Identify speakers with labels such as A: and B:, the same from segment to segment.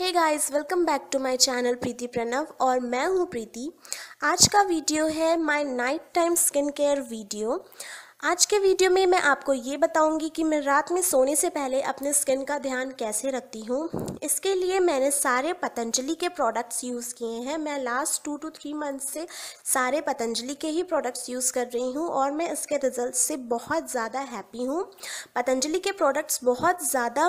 A: hey guys welcome back to my channel Preeti Pranav और मैं हूँ प्रीति आज का वीडियो है my night time skin care video आज के वीडियो में मैं आपको ये बताऊंगी कि मैं रात में सोने से पहले अपने स्किन का ध्यान कैसे रखती हूँ इसके लिए मैंने सारे पतंजलि के प्रोडक्ट्स यूज़ किए हैं मैं last two two three month से सारे पतंजलि के ही प्रोडक्ट्स यूज़ कर रही हूँ और मैं इसके रिजल्ट से बहुत ज़्यादा हैप्पी हूँ पतंजलि के प्रोडक्ट्स बहुत ज़्यादा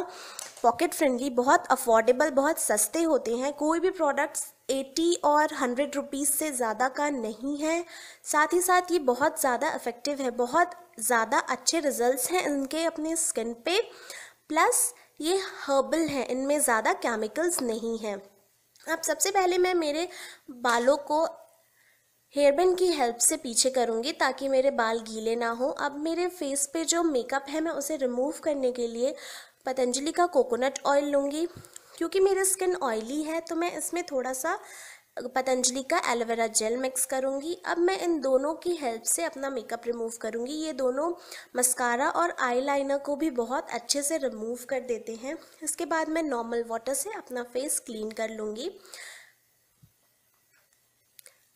A: पॉकेट फ्रेंडली बहुत अफोर्डेबल बहुत सस्ते होते हैं कोई भी प्रोडक्ट्स एटी और हंड्रेड रुपीज़ से ज़्यादा का नहीं है साथ ही साथ ये बहुत ज़्यादा इफ़ेक्टिव है बहुत ज़्यादा अच्छे रिजल्ट्स हैं इनके अपने स्किन पे प्लस ये हर्बल हैं इनमें ज़्यादा केमिकल्स नहीं हैं अब सबसे पहले मैं मेरे बालों को हेयरबैन की हेल्प से पीछे करूँगी ताकि मेरे बाल गीले ना हो अब मेरे फेस पे जो मेकअप है मैं उसे रिमूव करने के लिए पतंजलि का कोकोनट ऑयल लूँगी क्योंकि मेरी स्किन ऑयली है तो मैं इसमें थोड़ा सा पतंजलि का एलोवेरा जेल मिक्स करूँगी अब मैं इन दोनों की हेल्प से अपना मेकअप रिमूव करूँगी ये दोनों मस्कारा और आईलाइनर को भी बहुत अच्छे से रिमूव कर देते हैं इसके बाद मैं नॉर्मल वाटर से अपना फेस क्लीन कर लूँगी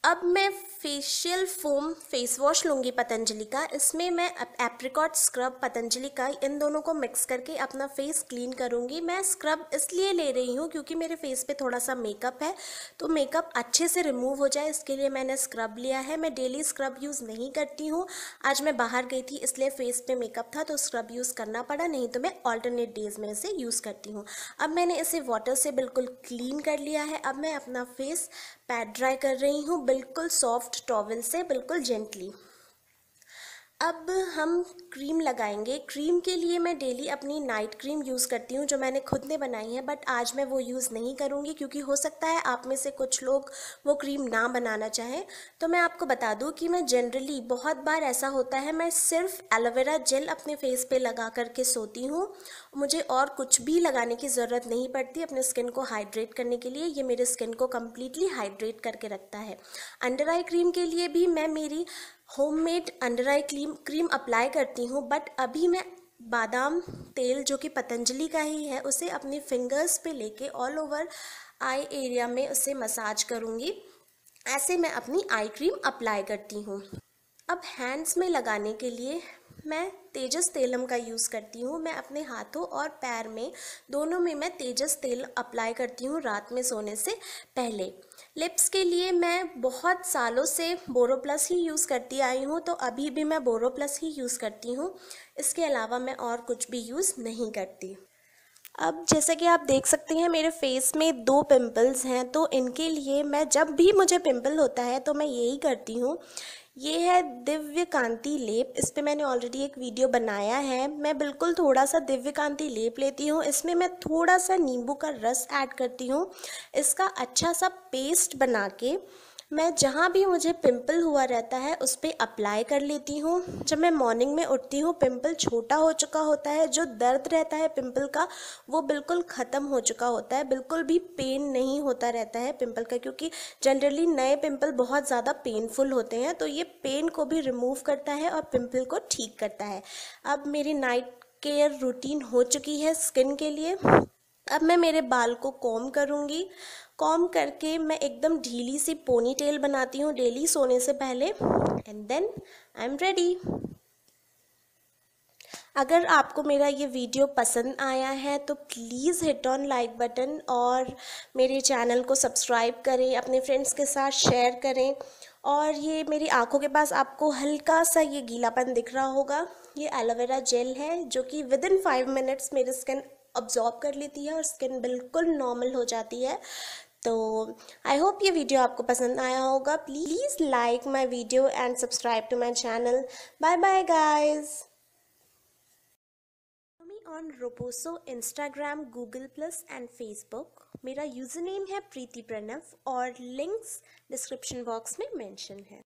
A: अब मैं फेशियल फोम फेस वॉश लूँगी पतंजलि का इसमें मैं एप्रिकॉट स्क्रब पतंजलि का इन दोनों को मिक्स करके अपना फेस क्लीन करूँगी मैं स्क्रब इसलिए ले रही हूँ क्योंकि मेरे फेस पे थोड़ा सा मेकअप है तो मेकअप अच्छे से रिमूव हो जाए इसके लिए मैंने स्क्रब लिया है मैं डेली स्क्रब यूज़ नहीं करती हूँ आज मैं बाहर गई थी इसलिए फेस पर मेकअप था तो स्क्रब यूज़ करना पड़ा नहीं तो मैं ऑल्टरनेट डेज़ में इसे यूज़ करती हूँ अब मैंने इसे वाटर से बिल्कुल क्लीन कर लिया है अब मैं अपना फेस पैड ड्राई कर रही हूँ बिल्कुल सॉफ्ट टॉवल से बिल्कुल जेंटली अब हम क्रीम लगाएंगे क्रीम के लिए मैं डेली अपनी नाइट क्रीम यूज़ करती हूँ जो मैंने खुद ने बनाई है बट आज मैं वो यूज़ नहीं करूँगी क्योंकि हो सकता है आप में से कुछ लोग वो क्रीम ना बनाना चाहें तो मैं आपको बता दूँ कि मैं जनरली बहुत बार ऐसा होता है मैं सिर्फ एलोवेरा जेल अपने फेस पर लगा करके सोती हूँ मुझे और कुछ भी लगाने की ज़रूरत नहीं पड़ती अपने स्किन को हाइड्रेट करने के लिए ये मेरे स्किन को कम्प्लीटली हाइड्रेट करके रखता है अंडर आई क्रीम के लिए भी मैं मेरी homemade under eye cream cream apply करती हूँ बट अभी मैं बादाम तेल जो कि पतंजलि का ही है उसे अपने फिंगर्स पे लेके ऑल ओवर आई एरिया में उसे मसाज करूँगी ऐसे मैं अपनी आई क्रीम अप्लाई करती हूँ अब हैंड्स में लगाने के लिए मैं तेजस तेलम का यूज़ करती हूँ मैं अपने हाथों और पैर में दोनों में मैं तेजस तेल अप्लाई करती हूँ रात में सोने से पहले लिप्स के लिए मैं बहुत सालों से बोरोप्लस ही यूज़ करती आई हूँ तो अभी भी मैं बोरोप्लस ही यूज़ करती हूँ इसके अलावा मैं और कुछ भी यूज़ नहीं करती अब जैसे कि आप देख सकते हैं मेरे फेस में दो पिंपल्स हैं तो इनके लिए मैं जब भी मुझे पिंपल होता है तो मैं यही करती हूँ ये है दिव्य कांति लेप इस पर मैंने ऑलरेडी एक वीडियो बनाया है मैं बिल्कुल थोड़ा सा दिव्य कांति लेप लेती हूँ इसमें मैं थोड़ा सा नींबू का रस ऐड करती हूँ इसका अच्छा सा पेस्ट बना के मैं जहाँ भी मुझे पिंपल हुआ रहता है उस पर अप्लाई कर लेती हूँ जब मैं मॉर्निंग में उठती हूँ पिंपल छोटा हो चुका होता है जो दर्द रहता है पिंपल का वो बिल्कुल ख़त्म हो चुका होता है बिल्कुल भी पेन नहीं होता रहता है पिंपल का क्योंकि जनरली नए पिंपल बहुत ज़्यादा पेनफुल होते हैं तो ये पेन को भी रिमूव करता है और पिम्पल को ठीक करता है अब मेरी नाइट केयर रूटीन हो चुकी है स्किन के लिए अब मैं मेरे बाल को कॉम करूँगी कॉम करके मैं एकदम ढीली सी पोनी टेल बनाती हूँ डेली सोने से पहले and then I am ready अगर आपको मेरा ये वीडियो पसंद आया है तो please hit on like button और मेरे चैनल को सब्सक्राइब करें अपने फ्रेंड्स के साथ शेयर करें और ये मेरी आंखों के पास आपको हल्का सा ये गीलापन दिख रहा होगा ये एलोवेरा जेल है जो कि विद इन फाइव मिनट्स मेरी स्किन अब्जॉर्ब कर लेती है और स्किन बिल्कुल नॉर्मल हो जाती है तो आई होप ये वीडियो आपको पसंद आया होगा please like my video and subscribe to my channel bye bye guys on Roposo Instagram Google plus and Facebook मेरा यूज़र नेम है प्रीति प्रणव और लिंक्स डिस्क्रिप्शन बॉक्स में मेंशन है